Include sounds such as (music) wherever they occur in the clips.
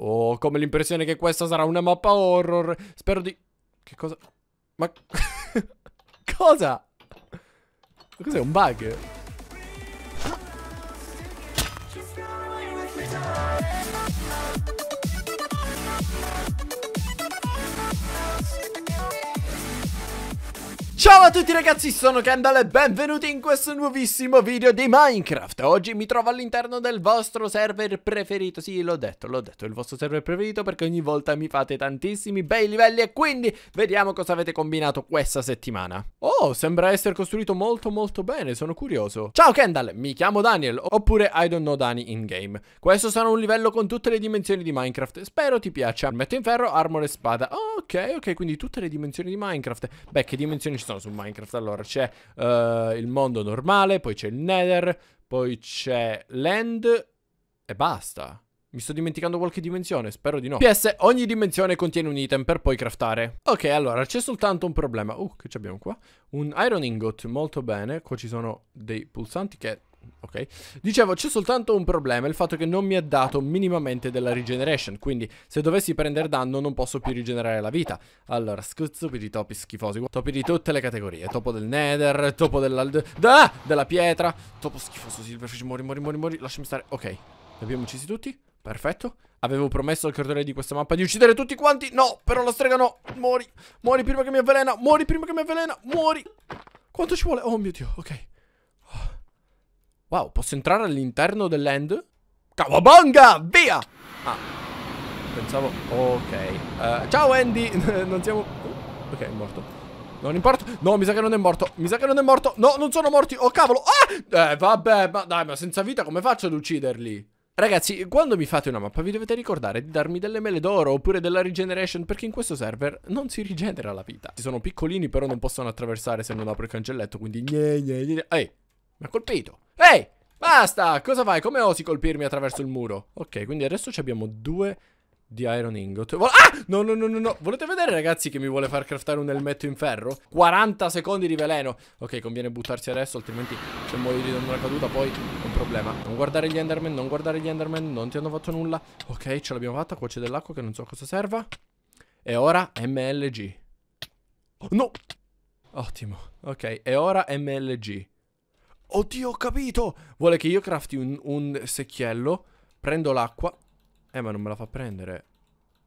Ho oh, come l'impressione che questa sarà una mappa horror. Spero di... Che cosa? Ma... (laughs) cosa? Cos'è un bug? Ciao a tutti ragazzi, sono Kendall e benvenuti in questo nuovissimo video di Minecraft Oggi mi trovo all'interno del vostro server preferito Sì, l'ho detto, l'ho detto, il vostro server preferito perché ogni volta mi fate tantissimi bei livelli E quindi vediamo cosa avete combinato questa settimana Oh, sembra essere costruito molto molto bene, sono curioso Ciao Kendall, mi chiamo Daniel, oppure I don't know Dani in game Questo sarà un livello con tutte le dimensioni di Minecraft, spero ti piaccia Metto in ferro, armore e spada Ok, ok, quindi tutte le dimensioni di Minecraft Beh, che dimensioni ci sono? esistono su Minecraft. Allora c'è uh, il mondo normale, poi c'è il Nether, poi c'è land e basta. Mi sto dimenticando qualche dimensione, spero di no. PS, ogni dimensione contiene un item per poi craftare. Ok, allora, c'è soltanto un problema. Uh, che abbiamo qua? Un iron ingot, molto bene. Qua ci sono dei pulsanti che Ok, dicevo c'è soltanto un problema, il fatto che non mi ha dato minimamente della regeneration, quindi se dovessi prendere danno non posso più rigenerare la vita. Allora, stupidi di topi schifosi, topi di tutte le categorie, topo del nether, topo dell'alde... Ah! Della pietra, topo schifoso, silverfish, muori, muori, muori, muori, lasciami stare. Ok, li abbiamo uccisi tutti, perfetto. Avevo promesso al creatore di questa mappa di uccidere tutti quanti, no, però la strega no, muori, muori prima che mi avvelena, muori prima che mi avvelena, muori. Quanto ci vuole? Oh mio Dio, ok. Wow, posso entrare all'interno dell'end? Cavabonga, via! Ah, pensavo... Ok. Uh, ciao Andy, (laughs) non siamo... Oh, ok, è morto. Non importa. No, mi sa che non è morto. Mi sa che non è morto. No, non sono morti. Oh, cavolo. Ah! Eh, vabbè, ma dai, ma senza vita come faccio ad ucciderli? Ragazzi, quando mi fate una mappa vi dovete ricordare di darmi delle mele d'oro oppure della regeneration perché in questo server non si rigenera la vita. Ci sono piccolini però non possono attraversare se non apro il cancelletto, quindi... Ehi! Mi ha colpito. Ehi, basta, cosa fai? Come osi colpirmi attraverso il muro? Ok, quindi adesso abbiamo due di Iron Ingot. ah! No, no, no, no, no. Volete vedere, ragazzi, che mi vuole far craftare un elmetto in ferro? 40 secondi di veleno. Ok, conviene buttarsi adesso, altrimenti se muoio di una caduta poi è un problema. Non guardare gli Enderman, non guardare gli Enderman, non ti hanno fatto nulla. Ok, ce l'abbiamo fatta, qua c'è dell'acqua che non so cosa serva. E ora MLG. Oh, no! Ottimo. Ok, e ora MLG. Oddio, ho capito! Vuole che io crafti un, un secchiello, prendo l'acqua... Eh, ma non me la fa prendere.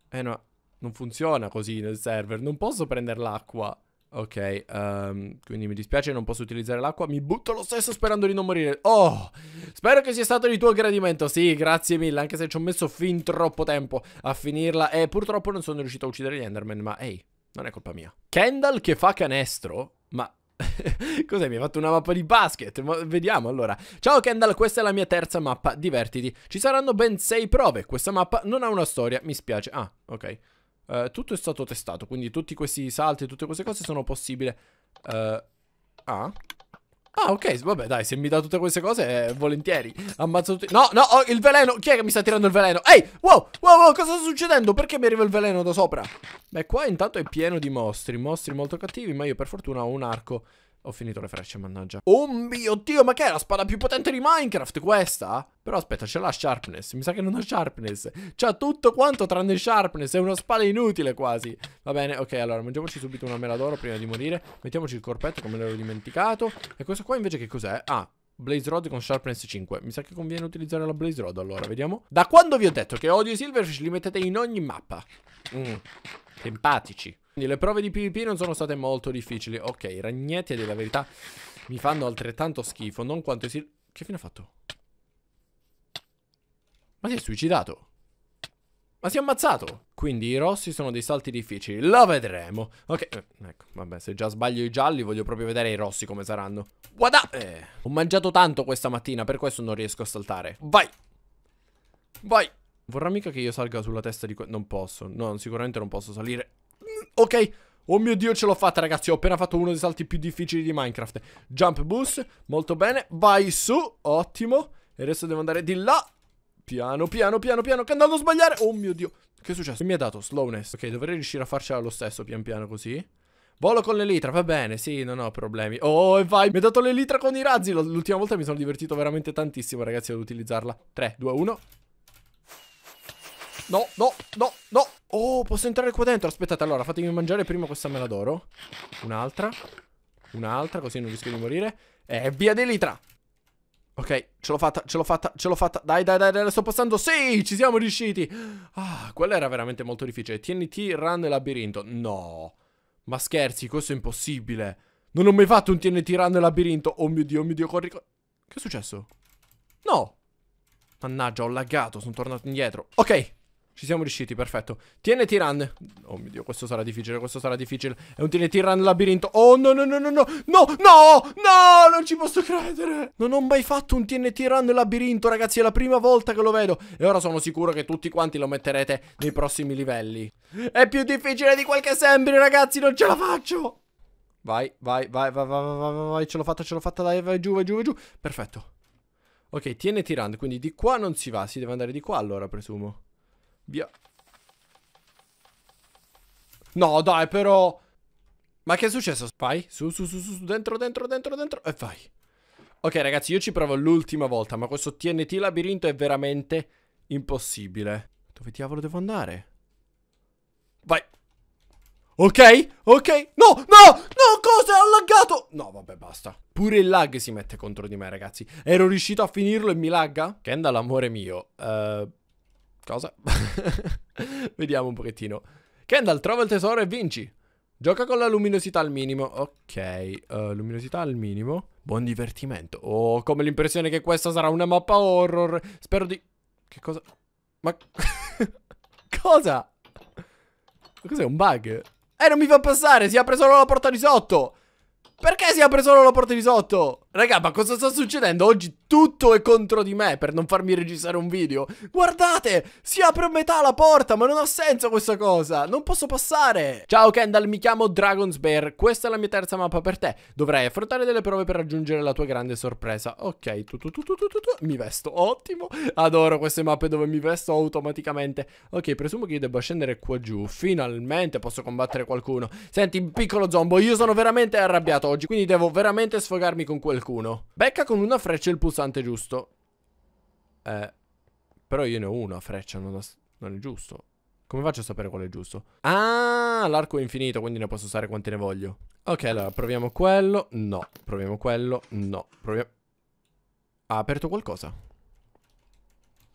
Eh, no, non funziona così nel server, non posso prendere l'acqua. Ok, um, quindi mi dispiace, non posso utilizzare l'acqua. Mi butto lo stesso sperando di non morire. Oh, spero che sia stato di tuo gradimento. Sì, grazie mille, anche se ci ho messo fin troppo tempo a finirla. E purtroppo non sono riuscito a uccidere gli Enderman, ma ehi, hey, non è colpa mia. Kendall che fa canestro? Ma (laughs) Cos'è? Mi hai fatto una mappa di basket? Ma vediamo allora. Ciao Kendall, questa è la mia terza mappa. Divertiti. Ci saranno ben sei prove. Questa mappa non ha una storia. Mi spiace. Ah, ok. Uh, tutto è stato testato, quindi tutti questi salti, e tutte queste cose sono possibili. Uh, eh, ah, Ah, ok, vabbè, dai, se mi dà tutte queste cose, eh, volentieri. Ammazzo tutti. No, no, oh, il veleno. Chi è che mi sta tirando il veleno? Ehi, wow, wow, wow, cosa sta succedendo? Perché mi arriva il veleno da sopra? Beh, qua intanto è pieno di mostri. Mostri molto cattivi, ma io per fortuna ho un arco. Ho finito le frecce, mannaggia. Oh mio Dio, ma che è la spada più potente di Minecraft questa? Però aspetta, ce l'ha sharpness. Mi sa che non ha sharpness. C'ha tutto quanto tranne sharpness. È una spada inutile quasi. Va bene, ok, allora mangiamoci subito una mela d'oro prima di morire. Mettiamoci il corpetto come l'avevo dimenticato. E questo qua invece che cos'è? Ah, Blaze Rod con Sharpness 5 Mi sa che conviene utilizzare la Blaze Rod allora, vediamo Da quando vi ho detto che odio i Silverfish li mettete in ogni mappa Mmm, simpatici Quindi le prove di PvP non sono state molto difficili Ok, ragnetti ragnetti della verità mi fanno altrettanto schifo Non quanto i Silverfish Che fine ha fatto? Ma si è suicidato? Ma si è ammazzato! Quindi i rossi sono dei salti difficili. Lo vedremo. Ok, eh, ecco, vabbè, se già sbaglio i gialli voglio proprio vedere i rossi come saranno. What up? Eh, ho mangiato tanto questa mattina, per questo non riesco a saltare. Vai! Vai! Vorrà mica che io salga sulla testa di... Non posso. No, sicuramente non posso salire. Mm, ok. Oh mio Dio, ce l'ho fatta, ragazzi. Ho appena fatto uno dei salti più difficili di Minecraft. Jump boost. Molto bene. Vai su. Ottimo. E adesso devo andare di là. Piano, piano, piano, piano. Che andando a sbagliare. Oh mio dio. Che è successo? Mi ha dato slowness. Ok, dovrei riuscire a farcela lo stesso pian piano così. Volo con l'elitra, va bene, sì, non ho problemi. Oh, e vai, mi ha dato l'elitra con i razzi. L'ultima volta mi sono divertito veramente tantissimo, ragazzi, ad utilizzarla. 3, 2, 1. No, no, no, no. Oh, posso entrare qua dentro? Aspettate, allora, fatemi mangiare prima questa mela d'oro. Un'altra. Un'altra, così non rischio di morire. E via d'elitra. Ok, ce l'ho fatta, ce l'ho fatta, ce l'ho fatta. Dai, dai, dai, dai, la sto passando. Sì, ci siamo riusciti. Ah, quella era veramente molto difficile. TNT, run e labirinto. No. Ma scherzi, questo è impossibile. Non ho mai fatto un TNT run e labirinto. Oh mio Dio, oh mio Dio, corri. corri. Che è successo? No. Mannaggia, ho laggato, sono tornato indietro. Ok, ci siamo riusciti, perfetto. TNT run. Oh mio Dio, questo sarà difficile, questo sarà difficile. È un TNT run labirinto. Oh no, no, no, no, no, no, no, no, non ci posso credere. Non ho mai fatto un TNT run labirinto, ragazzi, è la prima volta che lo vedo. E ora sono sicuro che tutti quanti lo metterete nei prossimi livelli. È più difficile di quel che sembri, ragazzi, non ce la faccio. Vai, vai, vai, vai, vai, vai, vai, vai, ce l'ho fatta, ce l'ho fatta, dai, vai giù, vai giù, vai giù. Perfetto. Ok, TNT run, quindi di qua non si va, si deve andare di qua allora, presumo. Via. No, dai, però... Ma che è successo? Vai, su, su, su, su, dentro, dentro, dentro, dentro, e vai. Ok, ragazzi, io ci provo l'ultima volta, ma questo TNT labirinto è veramente impossibile. Dove diavolo devo andare? Vai. Ok, ok, no, no, no, cosa? Ho laggato! No, vabbè, basta. Pure il lag si mette contro di me, ragazzi. Ero riuscito a finirlo e mi lagga? Kendall, amore mio, Ehm... Uh... Cosa? (laughs) Vediamo un pochettino. Kendall, trova il tesoro e vinci. Gioca con la luminosità al minimo. Ok, uh, luminosità al minimo. Buon divertimento. Ho oh, come l'impressione che questa sarà una mappa horror. Spero di... Che cosa? Ma... (laughs) cosa? Cos'è un bug? Eh, non mi fa passare, si apre solo la porta di sotto. Perché si apre solo la porta di sotto? Raga, ma cosa sta succedendo? Oggi tutto è contro di me per non farmi registrare un video. Guardate, si apre a metà la porta, ma non ha senso questa cosa. Non posso passare. Ciao Kendall, mi chiamo Dragon's Bear. Questa è la mia terza mappa per te. Dovrai affrontare delle prove per raggiungere la tua grande sorpresa. Ok, tu, tu, tu, tu, tu, tu, tu. mi vesto. Ottimo. Adoro queste mappe dove mi vesto automaticamente. Ok, presumo che io debba scendere qua giù. Finalmente posso combattere qualcuno. Senti, piccolo zombo, io sono veramente arrabbiato oggi, quindi devo veramente sfogarmi con quel qualcuno. Becca con una freccia il pulsante giusto. Eh, però io ne ho una freccia, non, ho, non è giusto. Come faccio a sapere qual è giusto? Ah, l'arco è infinito, quindi ne posso usare quante ne voglio. Ok, allora, proviamo quello. No, proviamo quello. No, proviamo... Ha aperto qualcosa.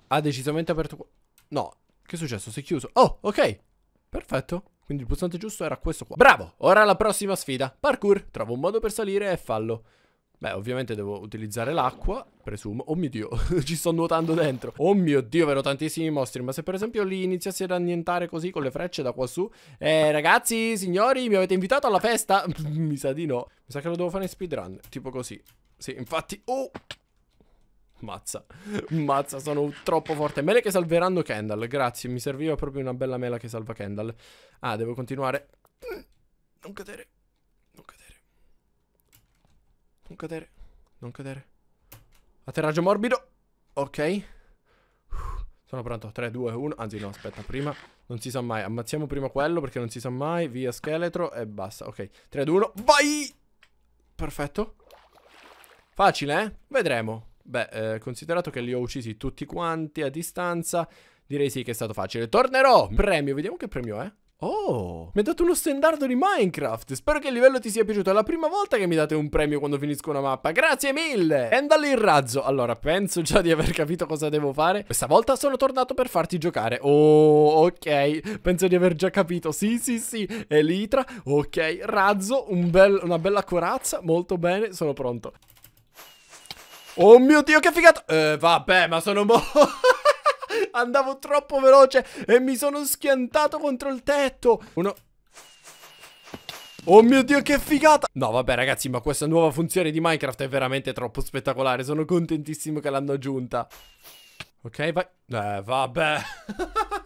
Ha decisamente aperto... No, che è successo? Si è chiuso. Oh, ok. Perfetto. Quindi il pulsante giusto era questo qua. Bravo! Ora la prossima sfida. Parkour. Trova un modo per salire e fallo. Beh, ovviamente devo utilizzare l'acqua, presumo. Oh mio Dio, (laughs) ci sto nuotando dentro. Oh mio Dio, vedo tantissimi mostri. Ma se per esempio li iniziassi ad annientare così con le frecce da quassù? Eh, ragazzi, signori, mi avete invitato alla festa? (laughs) mi sa di no. Mi sa che lo devo fare in speedrun, tipo così. Sì, infatti... Oh! Mazza, mazza, sono troppo forte. Mele che salveranno Kendall, grazie. Mi serviva proprio una bella mela che salva Kendall. Ah, devo continuare. Mm, non cadere. Non cadere. Non cadere. Atterraggio morbido. Ok. Sono pronto. 3, 2, 1. Anzi, no, aspetta, prima. Non si sa mai. Ammazziamo prima quello perché non si sa mai. Via scheletro e basta. Ok. 3, 2, 1. Vai! Perfetto. Facile, eh? Vedremo. Beh, eh, considerato che li ho uccisi tutti quanti a distanza, direi sì che è stato facile. Tornerò! Mm. Premio, vediamo che premio è. Oh, mi ha dato uno standard di Minecraft. Spero che il livello ti sia piaciuto. È la prima volta che mi date un premio quando finisco una mappa. Grazie mille. E da lì il razzo. Allora, penso già di aver capito cosa devo fare. Questa volta sono tornato per farti giocare. Oh, ok. Penso di aver già capito. Sì, sì, sì. Elitra. Ok, razzo. Un bel, una bella corazza. Molto bene. Sono pronto. Oh mio Dio, che figata. Eh, vabbè, ma sono morto. (laughs) Andavo troppo veloce e mi sono schiantato contro il tetto. Uno... Oh mio dio che figata No vabbè ragazzi ma questa nuova funzione di Minecraft è veramente troppo spettacolare Sono contentissimo che l'hanno aggiunta Ok vai Eh vabbè (laughs)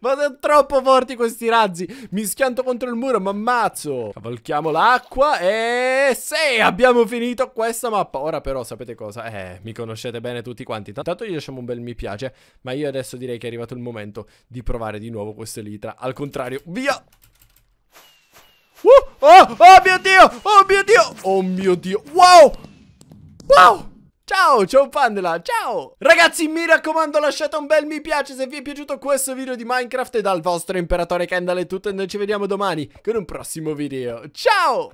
Ma sono troppo forti questi razzi. Mi schianto contro il muro, mi ammazzo. Cavalchiamo l'acqua e... Sì, abbiamo finito questa mappa. Ora però, sapete cosa? Eh, mi conoscete bene tutti quanti. Tanto gli lasciamo un bel mi piace. Ma io adesso direi che è arrivato il momento di provare di nuovo questa litra. Al contrario, via! Uh, oh, oh mio Dio! Oh mio Dio! Oh mio Dio! Wow! Wow! Ciao, ciao Pandela, ciao! Ragazzi, mi raccomando, lasciate un bel mi piace se vi è piaciuto questo video di Minecraft e dal vostro imperatore Kendall è tutto e noi ci vediamo domani con un prossimo video. Ciao!